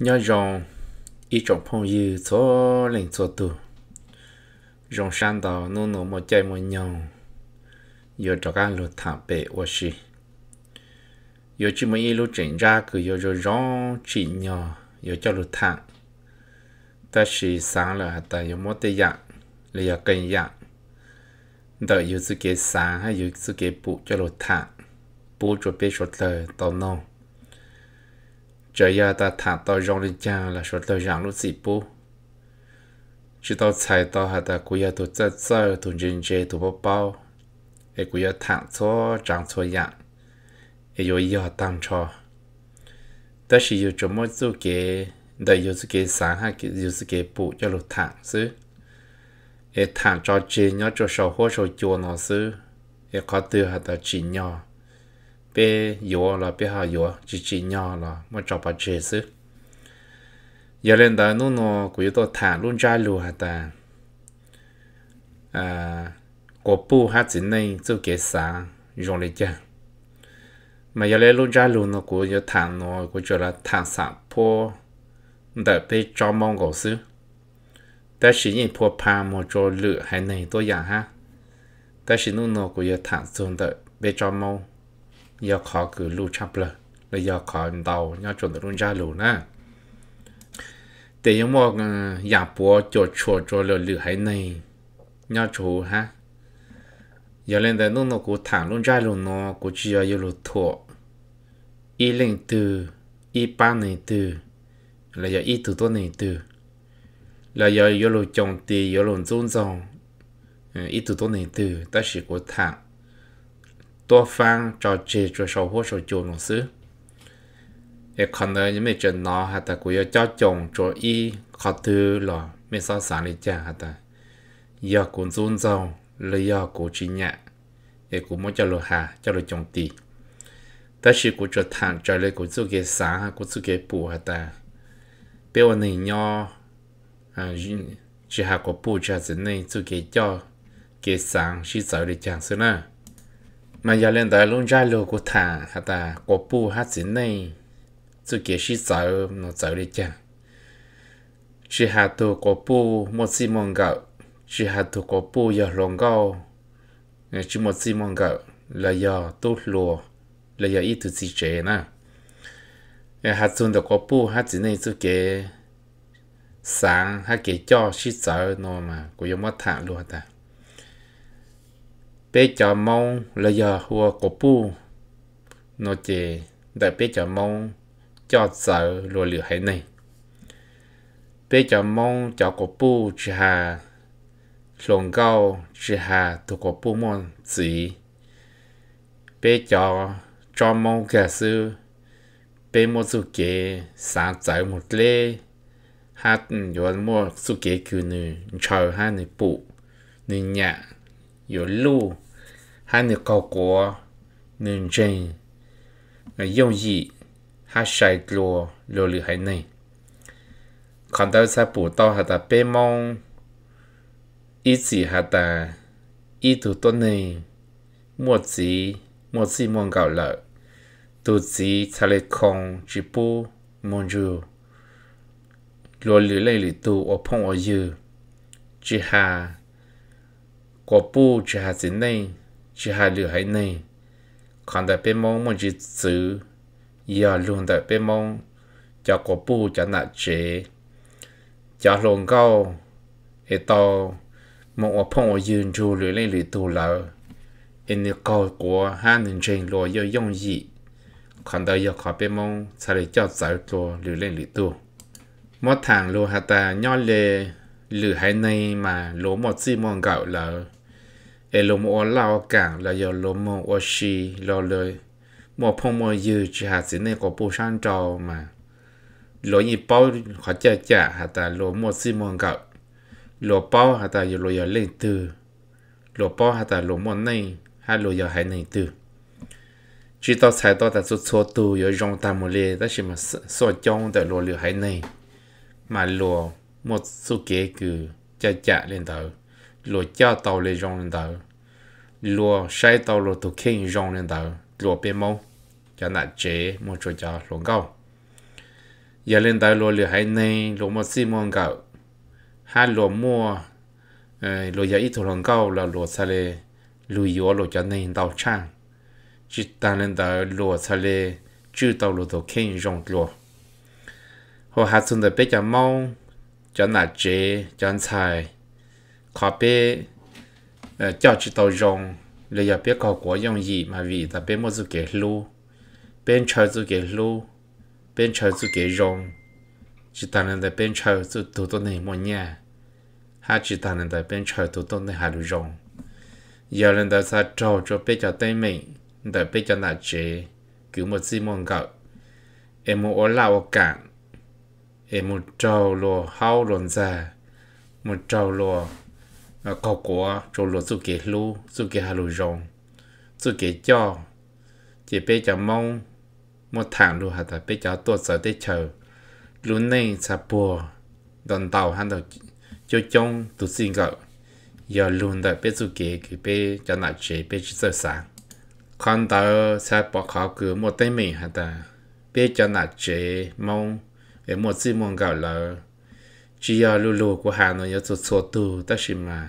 nhớ rồng ít chỗ phong yêu cho lên cho tu rồng sang tàu nô nô một chơi một nhau giờ cho các lô thả bể ô xì giờ chỉ mấy lô chỉnh ra cứ giờ giờ rong chỉ nhỏ giờ cho lô thả ta chỉ sáng là ta giờ mất tay dạng là giờ cần dạng đợi giờ sự kiện sáng hay giờ sự kiện bù cho lô thả bù cho biết số tờ tàu nông giờ giờ ta thả tao rong lên cha là số tao rằng lúc gì bố chỉ tao chạy tao hả ta cũng giờ tụi chơi chơi ai cũng giờ thẳng cho chẳng cho dạng ai rồi giờ tăng cho ta chỉ yêu cho chỗ cái đại yêu chỗ cái sáng ha cái yêu chỗ cái bộ cho lúc thẳng chứ ai thẳng cho chơi nhớ cho sau hỗ trợ cho nó chứ ai có từ hả ta chỉ nhau bé yếu là bé hà yếu chỉ chỉ nhỏ là mà cho bà chế sư giờ lên đó nó nó cứ yếu tố thả luôn trái luôn hả ta à có bu hạt chỉ này cho cái sáng rồi lấy chưa mà giờ lên luôn trái luôn nó cứ yếu thả nó cứ cho là thả sáng po đợi bé cho mong cầu sư ta chỉ nhìn một chỗ lửa hay này tôi dạng ha ta chỉ nó nó cũng yếu thả xuống đợi bé cho mong giờ khó cứ lưu chắp lơ là giờ khó đầu nhau chuẩn được luôn ra lù na để những một nhà bố cho chùa cho lừa hay này nhau chú ha giờ lên đây nó nó cố thẳng luôn ra luôn nó cố chỉ giờ lù thọ y từ y ba này từ là giờ y từ tôi này từ là giờ giờ lù chồng tì giờ lù run rong y từ tôi này từ ta chỉ cố thẳng 多方找解决收获手救龙师。也可能因为这脑还得古要教种着一考头了，没啥啥的讲还得，要古尊重，也要古敬仰，也古莫叫罗哈叫罗种地。但是古这谈这里古做给啥，古做给补还得，别问你鸟，嗯，只还古补这子呢，做给教给啥，是早的讲是呢。mà giờ lên đời luôn ra lô của thà hả ta có bu hát gì này chú kia sĩ sợ nó sợ đi chả chỉ hà tu có bu một xí mong gạo chỉ hà tu có bu giờ lòng gạo chỉ một xí mong gạo là giờ tốt lúa là giờ ít thứ gì chế nè hạt xuống được có bu hát gì này chú kia sáng hát kia cho sĩ sợ nó mà có giống mất thà luôn ta bé chả mong là giờ hùa cổ bu nó chỉ đã bé chả mong cho sợ lùa lửa hay này bé chả mong cho cổ bu chỉ hà lồng cao chỉ hà tụ cổ bu mong gì bé chả cho mong cả sư bé mua su kế sáng chạy một lê hát rồi mua su kế cứ nửa chờ hát nửa bụ nửa nhạc 有路，还能搞国能争，而用意还晒落落里海内。看到在步道还在北梦，一直还在一度多内，莫急莫急莫搞了，肚子才来空直播蒙住。罗里内里度我碰我有，之下。กบูจะหาสิ่งไหนจะหาเหลื่องไหนขันแต่เป็นมองมันจะซื้อย่าลงแต่เป็นมองจะกบูจะหนักเจจะลงก็เอ้ตอมองว่าพ่อยืนจูหรือเล่หรือตัวเลาไอ้นี่ก็กลัวห้าหนึ่งเชิงรอย่อย่องยี่ขันแต่อยากขบเป็นมองใช่เจ้าสาวตัวหรือเล่หรือตัวมอทางโล้ฮะตาย้อนเลยหรือให้ในมาหลหมอดซีมองเก่าแล้ว e lo mo lao kang la yo lo mo o shi lo le mo phong mo yu chi ha si ne ko pu shan trao mà lo yi bao khó cha cha ha ta lo mo si mo ga lo bao ha ta yo lo yo lên từ lo bao ha ta lo mo nei ha lo yo hai nei từ chỉ tao sai tao ta số cho tu yo rong ta mo le ta shi ma so chong ta lo lo hai nei mà lo mo su ke ku cha cha lên tao lo cha tàu lê rong lên đầu lo sai tàu lo tu kinh rong lên đầu lo bên mâu cho nãy chế mua cho cha lo gạo giờ lên đầu lo lừa hai nay lo mua xi mua gạo hai lo mua ờ, lo giờ ít lo gạo là lo sa lê lo yếu lo cho nên tàu chăng chỉ ta lên đầu lo sa lê chưa tàu lo tu kinh rong lo họ hạt xuống được bây giờ mau cho nãy chế cho anh khó bé ờ, cho chỉ tàu rồng lấy giờ bé khó quá dùng gì mà vì ta bé mua du kế lu bên chơi du kế lu bên chơi du kế rồng chỉ ta nên tại bên chơi du tụ tụ này mua nhà ha chỉ ta nên tại bên chơi tụ tụ này hà lu rồng giờ lên tại sao trâu cho bé cho tay mình tại bé cho nạt chế cứu một gì mong cậu em muốn ở lao cạn em muốn trâu lùa hao lồn ra một trâu lùa câu của rồi lột su kế lu su kế hà lu rong su kế cho chỉ bé cho mong một thằng lu hà ta bé cho tôi sợ tới chờ lu nay sa bùa đòn tàu hắn đầu cho trông tu xin gỡ giờ luôn đợi bé su kế cứ bé cho nãy chế bé chỉ sợ sáng con tàu sa bỏ khó cứ một tay mình hà ta bé cho nãy chế mong em một gì mong gỡ lỡ chỉ do lù lù của Hà Nội có số tu ta xí mà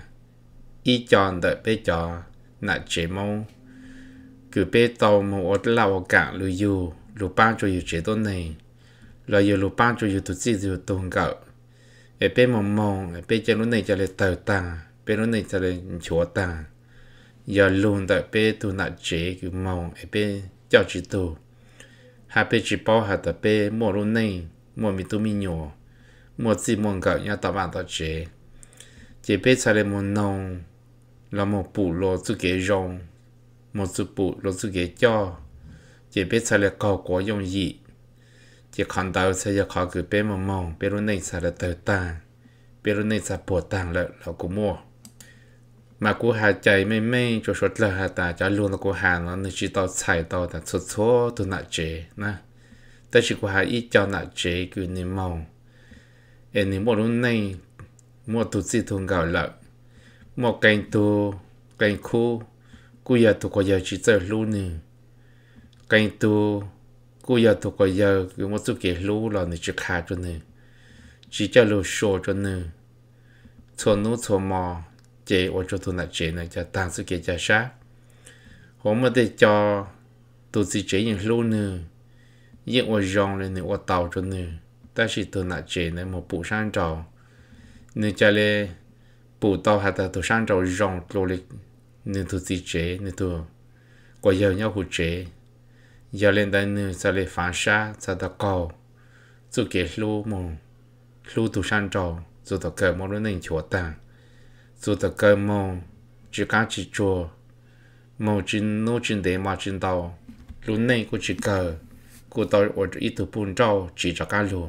y chọn đợi bé chọn nà chế mong cứ bé tàu mà ốt lao cả lù dù lù ban cho dù chế tốt này là dù lù ban cho dù tự chế dù tuần cậu ở bé mong mong ở bé chân lúc này cho lại tàu ta bé lúc này cho lại chúa ta giờ luôn đợi bé tu nà chế cứ mong ở bé cho chế tu hai bé chỉ bảo hà tập bé mua lúc này mua mi tu mi nhỏ mua chỉ muốn gọi nhà tao bán tao chế chế bé xài lên muốn nông là mua bù lô chú kế rong mua chú bù lô chú kế cho chế bé xài lên cầu của dùng gì chế khăn tao sẽ giờ khó cứ bé mua mong bé luôn này sai là tao ta bé luôn này sai bộ tàng là là cũng mua mà cô hà chạy mê mê cho sốt là hà ta cho luôn là cô hà nó nên chỉ tao xài tao ta xuất số tôi nạ chế na ta chỉ cô hà ít cho nạ chế nên mong em ni lúc này một tụ chỉ thùng gạo lợ một cành tù cành khô cú giờ tụ có chỉ chơi lú nè cành tù cú giờ tụ có giờ cứ một chút kia chỉ khá cho nè chỉ cho lú sổ cho nè cho nú cho mò chế ô cho tụ nè chế nè cho tăng sự kia cho sát hôm mà để cho tụ chỉ chế những lú nè những ô rong lên nè ô cho nè 但是都那这呢，莫补上着，你家里补到还得都上着让落了，你都自己你都，我要要护这，要连带你在里反杀，在的高，就给路么，路都上着，就到个么能瞧到，就到个么，只干只做，么只弄真得嘛真到，路内个只个，过到我这一头半照，只着干路。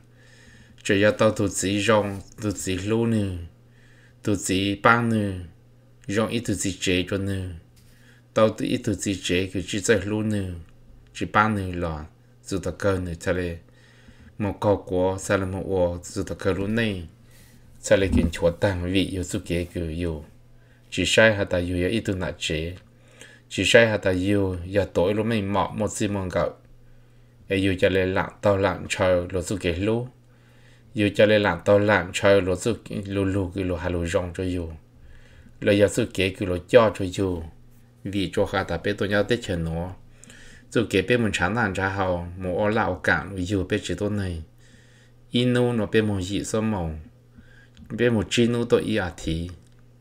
chỉ yêu tao tụt chỉ rong tụt chỉ lú nè tụt chỉ băng nè rong ít tụt chỉ chế cho nè tao tụt ít tụt chỉ chế cứ chỉ chơi lú nè chỉ băng nè là dù tao cơ nè chả lẽ một câu quá sao là một ô dù tao cơ lú nè chả lẽ kiến chúa tăng vị yêu giúp kế cứ yêu chỉ sai hạt tao yêu yêu ít tụt nạt chế chỉ sai hạt tao yêu giờ tối lúc mình mọ một xi mong ai yêu cho lẽ lặng tao lặng chờ lúc giúp kế lú dù cho lên làm tao làm cho lo sự lo lo cái lo hà lo rong cho dù lo giờ sự kế cái lo cho cho dù vì cho khá ta biết tôi nhau tết chờ nó dù kế biết mình chán nản ra hào một ở lão cản ví dụ biết chỉ tôi này inu nó biết một gì sớm mộng biết một chi nu tôi ý à thì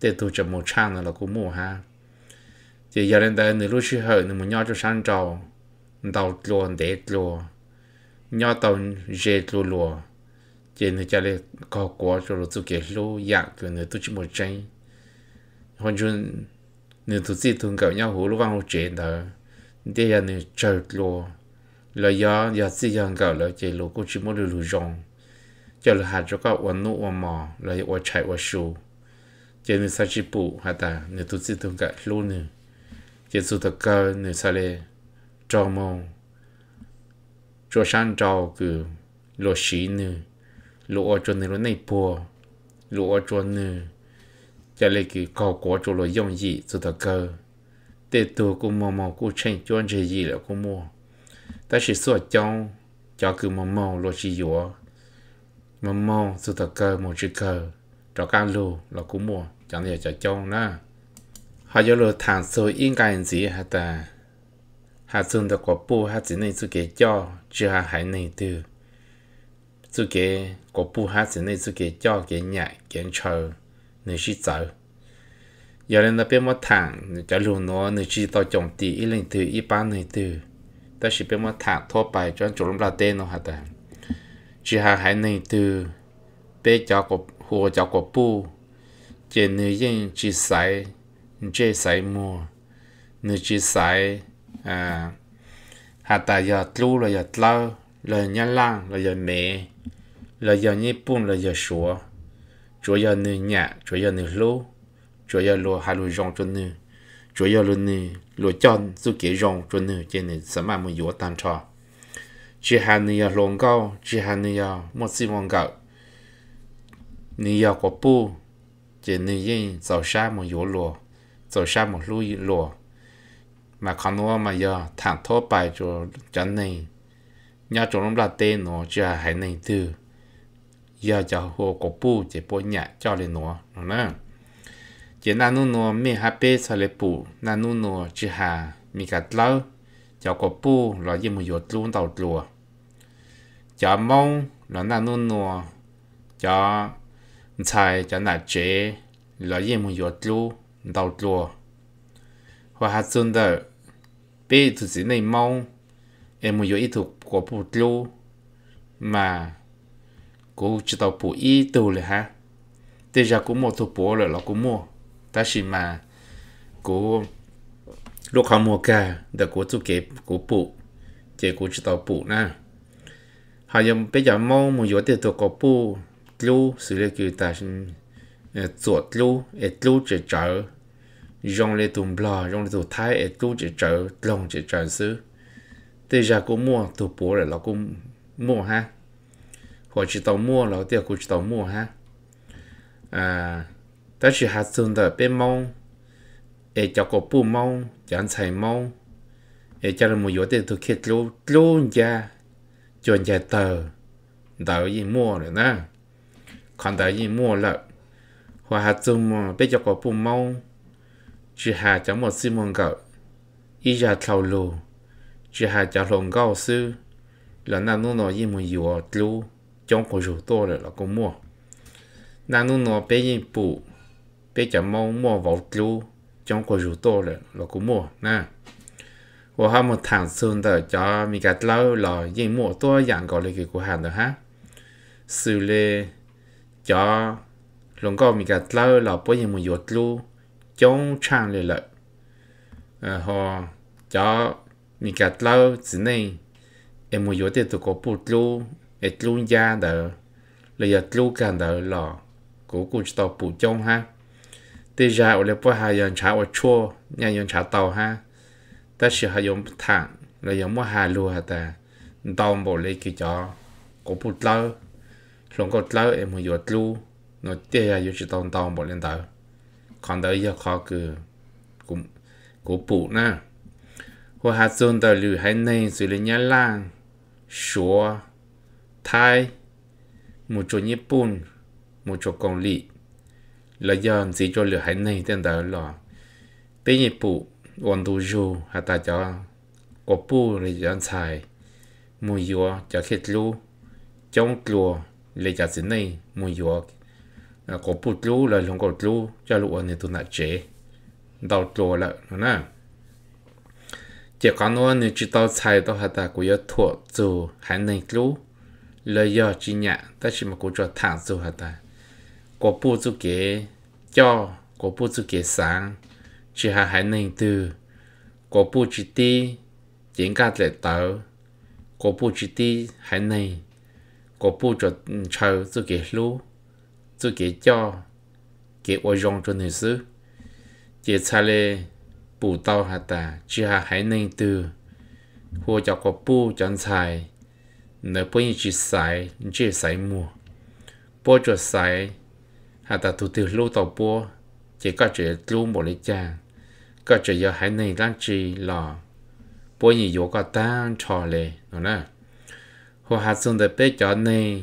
để tôi chậm một trang là cũng mua ha thì giờ lên đây nửa lúc chưa hở nửa một nhau cho sáng trầu đầu luôn để luôn nhau tàu dệt luôn luôn chỉ người cha lệ có quá cho nó tụ kể lô dạng cái người tụ chỉ một chân hoàn chung người tụ chỉ thường gặp nhau hồ lô vang hồ chuyện đó để là người chơi lô là do do chỉ rằng gặp là chỉ lô cũng chỉ một lô lô rong cho là hạt cho các quan nô quan mò là quan chạy quan sù chỉ người sao chỉ bù hạt ta người tụ chỉ thường gặp lô nữa chỉ tụ thật cơ người sao lệ trong mong cho sang trào cứ lo xí nữa lúa cho nên lúa này bùa lúa cho nên cho nên cái cao quá cho lúa dùng gì từ thật cơ tê tu cũng mò mò cũng chen cho anh gì là cũng mua ta chỉ sửa trong cho cứ mò mò lúa chỉ dúa mò mò từ thật cơ một chữ cơ cho can lù là cũng mua chẳng thể cho trong nữa họ cho lúa thằng số yên cái gì hả ta hạ xuống được quả bù hạ chỉ nên sự kế cho chưa hạ hải này từ 这个国不还是那这个叫给伢跟抽，你去走。有人那边么谈，你在路挪，你去到种地一零头一八零头，但是边么谈拖白转走路不带弄下的，只还还零头，别叫国或叫国不，这女人只使，这使么，你只使啊，下大要路了要走，了人家浪了人没。là giờ nhị bún là giờ sủa chúa giờ nữ nhẹ, chúa giờ nữ lô chúa giờ lô hai lô rong cho nữ chúa giờ lô nữ lô chọn giúp kế rong cho nữ trên nữ sớm mà mới yếu tan trò chỉ hà nữ giờ lông cao chỉ hà nữ giờ mất xí mong cao nữ giờ có bu trên nữ yên giàu sa mà yếu lô giàu sa mà lô lô mà con nó mà giờ thằng thốt bài cho chân này nhà chỗ nó là tên nó chưa hai này tư giờ giờ hồ cổ bù chỉ bố nhạc cho lên nó nó nè chỉ nà nụ nó mẹ hà bê xa lê bù nà nụ nó chỉ hà mì gạt lâu cho cổ bù là yên mù yột luôn đầu lùa cho mông là nà nụ nó cho chạy cho nà chế là yên mù yột luôn đầu lùa và hạt xuân đợi bê thủ sĩ này mông em mù yột ít thủ cổ bù lưu mà cô chỉ tàu bù y tù lệ ha thế giờ cũng mua thuộc bù là nó cũng mua ta chỉ mà cô lúc họ mua cả để cô chú kế cô bù chỉ cô chỉ tàu bù na họ dùng bây giờ mong một số tiền tôi có bù lưu xử lý kiểu ta chuột lưu lưu chỉ trở rong lê tùm bò rong lê tù thái lưu chỉ trở lòng chỉ trở xứ thế giờ cô mua thuộc bù là nó cũng mua ha 或者到摸了，第二个就到摸哈。à, đó là hạt sương đó bên mau, ở cho có bu mau, chẳng xài mau, ở cho là một yếu tiền thực hiện lô lô ra, cho nhà tờ, đào gì mua rồi nè, còn đào gì mua là, hoa hạt sương mà bên cho có bu mau, chỉ hạt cho một xí mông ít ra thầu lô, chỉ hạt cho lồng gạo sư, là nó nó gì một yếu lô trong cuộc rủ tôi là là cũng mua na nu nó bé yên bù bé chả mau mua vào chú trong cuộc rủ tôi là là cũng mua na, và họ một thằng xuân tờ cho mình cả lâu là yên mua tôi dạng gọi là cái cửa hàng đó ha xử lý cho lòng có mình cả lâu là bố yên một giọt chú trong trang lệ à họ cho mình cả lâu chỉ nên em mua giọt tiền tụ có bút chú e tlu ya da le ya tlu kan da la ku ku to pu chong ha te ja o le po ha yan cha o chua nhà yan cha tàu ha ta shi ha yom tha le yom mo ha lu ha ta dom bo lấy ki cho ko pu tla long ko tla em mo yo tlu no te ya yo chi dom dom bo len da còn đỡ giờ khó cứ cũng cố bù na. hoa hạt sơn tờ lử hai nay xử lý nhà lang chúa Thái, một chỗ Nhật Bản, một chỗ Công lý. Là dần gì cho lửa hải này tên đó là Tế Nhật Bản, ổn đủ dù hạ ta cho cổ bù là dần xài. Mùa dùa cho khét lũ, trong lùa là cho xin này mùa dùa. cổ bù lũ là lông có lũ cho lũ này tụi nạ chế. Đào lùa là nó nè chỉ có nó nên chỉ đào xài tao hạt ta cũng yêu thuộc dù hành này lũ lời do chỉ nhạ ta chỉ mà cố cho thẳng dù hả ta có bu dù kế cho có bu dù kế sáng chỉ hà hải nên từ có bu chỉ ti chính cả lệ tàu, có bu chỉ ti hải này có bu cho chờ dù kế lu dù kế cho kế ô dòng cho nữ sư chỉ xa lệ bù tao hả ta chỉ hà hải nên từ hồ cho có bu chẳng xài nợ bây giờ chỉ xài nhìn chỉ xài mua bố cho xài hà ta thủ từ lưu tàu bố chỉ có chỉ lưu một lý cha có chỉ giờ hai này lan trì lò bố nhìn yếu có tan trò lệ nó nè hồ hà xuân đợi bé cho này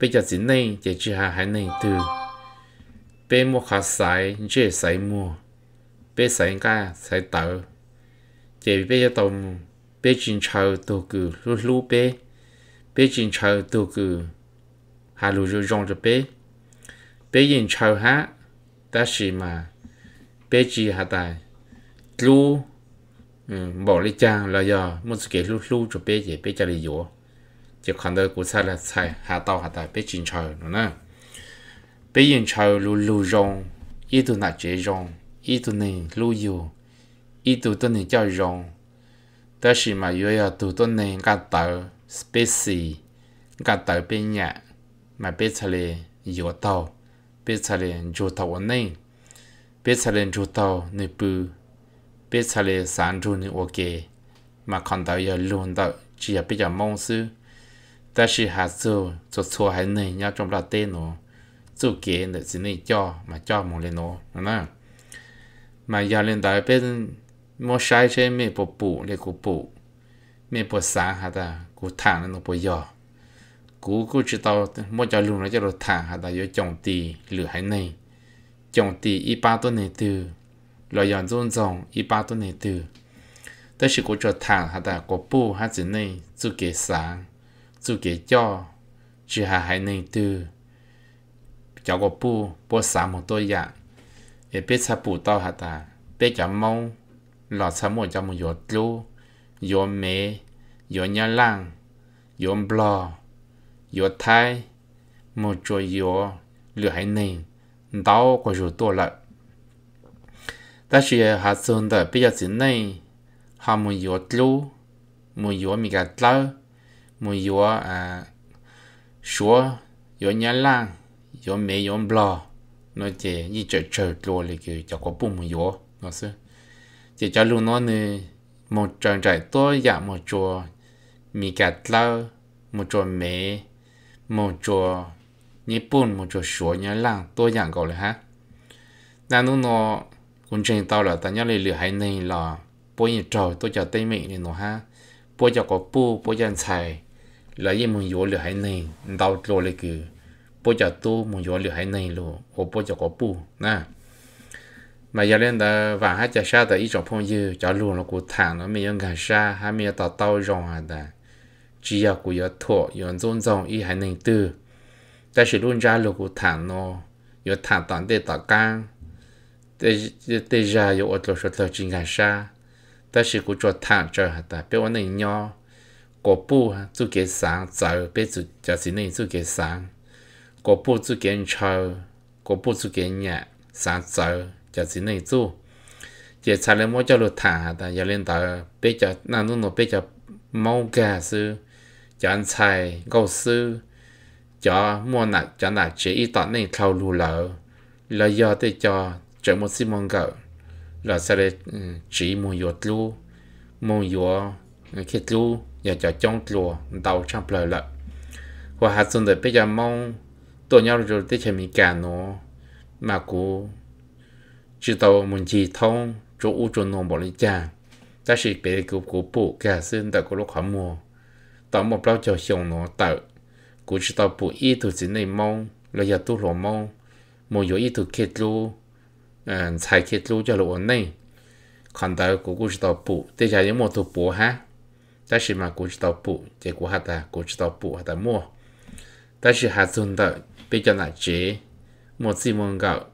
bây giờ gì này chỉ chỉ hà hãy này từ bé mua khá xài chỉ xài mua bây xài cả xài tàu chỉ bây giờ tàu bây chín chờ tàu cứ lưu lưu bé bé chinh chào tu cử hà lù rù rong cho bé bé yên chào há ta xì mà bé chi hà tài lu bỏ lấy cha là giờ muốn kể lu lu cho bé gì bé cha đi dỗ chỉ còn đời của sai là sai hà tao hà tài bé chinh chào nữa nè bé yên chào lu lu rong ít tu nạt chế rong ít tu này lu yêu ít tu tu này chơi rong ta xì mà yêu yêu tu tu này cả tờ spacey cả tới bên nhà mà biết thà lì yếu tàu biết thà lì chủ tàu ở đây biết thà lì chủ tàu nơi bự biết thà lì sản chủ nơi ok mà con tàu giờ luôn tàu chỉ là bây giờ mong sư ta chỉ hạt sư cho số hai này nhau trong là tên nó chủ kế để xin này cho mà cho mong lên nó nè mà giờ lên tới bên mua sai chế mì bộ bộ để cụ bộ mẹ bố sáng hả ta cú thả nó bố giò cú cú chỉ tao mỗi cho luôn nó cho nó thả hả ta yếu chồng tì lửa hải này chồng tì y ba tuần này từ lò yon zon zong y ba tuần này từ ta chỉ cú cho thả hả ta cú bù hả chỉ này chú kế sáng chú kế cho chứ hả hải này từ cháu cú bù bố sáng một tôi dạng để biết sao bù tao hả ta biết cháu mong lò sao một cháu một yếu lưu yo mẹ yo nhà lang yo blo yo thai một cho yo lửa hay nền đau có chỗ to lại ta chỉ hạ sơn đó bây giờ thế này hạ một yo lưu một yo mi cả lâu một yo à số yo nhà lang yo mẹ yo blo nó chỉ như chờ chờ lo là kiểu cho có bùm yo nó sẽ chỉ cho luôn nó nè một trận trải tôi dạ một chùa mì gạt lơ một chùa mế một chùa nhị bùn một chùa sủa nhớ làng tôi dạng gọi là ha na nu nó cũng trình tao là ta nhớ lời lửa hay này là bố nhị trời tôi chờ tây mình này nó ha bố cho có bố bố dân xài là gì mình yếu lửa hay này đau rồi là cứ bố cho tu mình yếu lửa hay này luôn bố cho có bố nè mà giờ lên đó và hai cha sa đó ít chỗ phong dư cho luôn nó cũng thẳng nó mình gần sa hai mình tao tao rong à đó chỉ là cũng có thọ có tôn trọng ý hai nên tư ta sẽ luôn ra luôn cũng thẳng nó có thẳng toàn để tạo cang để để ra có ở chỗ chỗ chỗ chính gần sa ta sẽ cũng cho thẳng cho hả ta biết vấn đề nhỏ có bu chú sáng giờ biết chú cho xin nên chú sáng có bu chú kế chờ có bu chú sáng giờ จะสินในสู้เจ็ดชาเลมอจะหลุดถ่าแต่อย่าเล่นต่อเป๊ะจะนั่นนู่นเป๊ะจะเมาแก่ซื้อจานชายก็ซื้อจะมัวหนักจะหนักเจียตอนนี้เขารู้แล้วแล้วยอดได้จะจะมุสิมองเก่าเราจะได้จีมัวหยดรู้มัวหยดคิดรู้อย่าจะจ้องกลัวเดาช่างเปล่าละว่าหาส่วนเด็ดไปจะมองตัวนี้เราจะได้ใช้มีการเนาะมากู chỉ tàu mình chỉ thông chỗ u chỗ nông bỏ lý cha ta chỉ bé cứu cục bù cả xin tại của lúc khó mua tạo một bao cho xong nó tạo cũng chỉ tàu bù ý tụ chỉ này mong là giờ tôi lộ mong một yếu ý tụ kết lu sai kết lu cho lộ này còn tạo của cũng chỉ tàu bù thế giờ những một tụ bù ha ta chỉ mà cũng chỉ tàu bù chỉ của hạt ta cũng chỉ tàu bù hạt ta mua ta chỉ hạt dùng tạo bây giờ là chế một gì mong gạo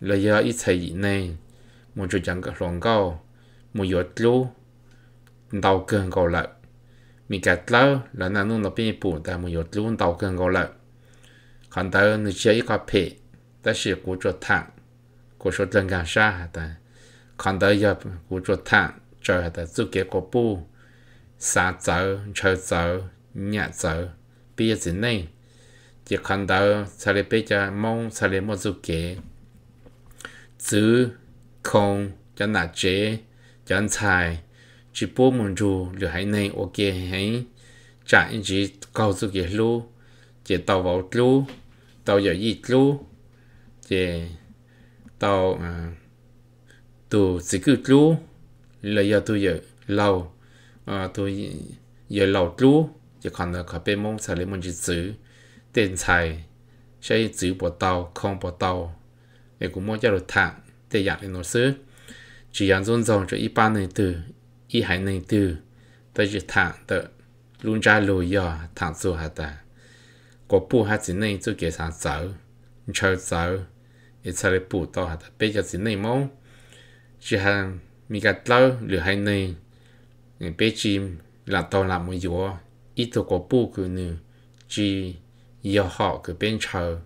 là do ít thầy này muốn cho chẳng có lòng cao một giọt lũ đau cơn cầu lại mi cả lâu là nó nung là bên bộ ta muốn giọt lũ đau cơn cầu lại còn ta nữ chơi ít có phê ta sẽ cố cho thẳng cố cho chân càng xa ta còn ta giờ cố cho thẳng cho ta giúp cái cổ bù, xa giờ chờ giờ nhẹ giờ bây giờ này chỉ còn ta sẽ bây giờ mong sẽ lấy một giúp cái chữ không cho na chế cho anh tài chỉ bố mình dù lửa hãy này ok hãy chạy chỉ cao su kia lu chỉ tàu vào lu tàu giờ gì lu chỉ tàu à tù chỉ cứ lu là giờ tôi giờ lâu à tôi giờ lâu lu chỉ còn là khỏi bên mông xài lấy mình chỉ chữ tiền tài sẽ chữ bỏ tàu không bỏ tàu để cũng mua cho được thả để giảm nó xứ chỉ dàn dồn dồn cho ít ba này từ ít hai này từ tới chỉ thả luôn ra lùi giờ thả dù hạt ta có bu hạt gì này cho kia sáng sáu chờ sáu ít sao lại bu to ta bây giờ gì này mong chỉ hàng mi gạt lâu lửa hai này người bé chim là to là một dúa ít tôi có bu cứ nữa chỉ giờ họ cứ bên chờ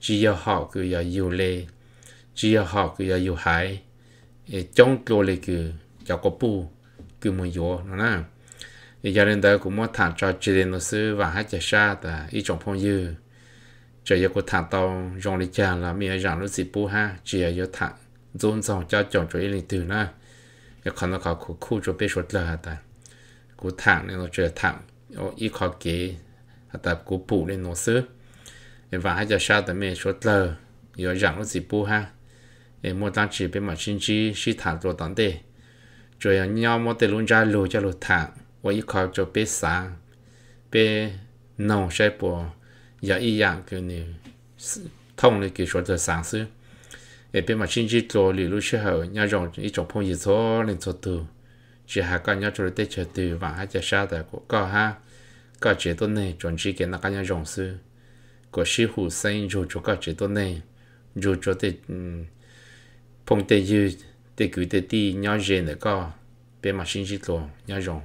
chỉ giờ họ cứ giờ yêu lên chỉ là họ cứ yêu hại trong lô lệ cứ cho có bu cứ muốn yếu nó na giờ đến đó cũng muốn thản cho chỉ đến nó sư và hát chả xa ta ít trong phong dư chỉ là có thản tàu dòng lý cha là mi rằng nó gì bu ha chỉ là yêu thản dồn dòng cho chọn cho ít từ na cái khăn nó khó khu khu cho biết suốt là ta cú thản nên nó chỉ thản ít khó kế ta cú bu lên nó sư và hát chả xa ta mi sốt lờ, yêu dạng nó gì bu ha để mua chỉ bên mà chính chỉ chỉ thả rồi tận đây rồi anh nhau mua tiền luôn ra lùi cho lùi thả và cho bé xa bé nông sẽ bỏ giờ ý dạng cái này thông này kỹ thuật sáng suốt ở bên chính chỉ rồi lì lùi sẽ hở nhau rộng ít phong gì số lên số từ chỉ hạ cái nhau rồi tết chờ từ và hai chờ xa tại của có ha chế độ này chuẩn chỉ cái nó cái nhau sư của sư phụ sinh dù cho có chế độ này dù cho tết phong tê dư tê cử tê ti nhá dê nè co, bê mà sinh dít tổ nhá rồng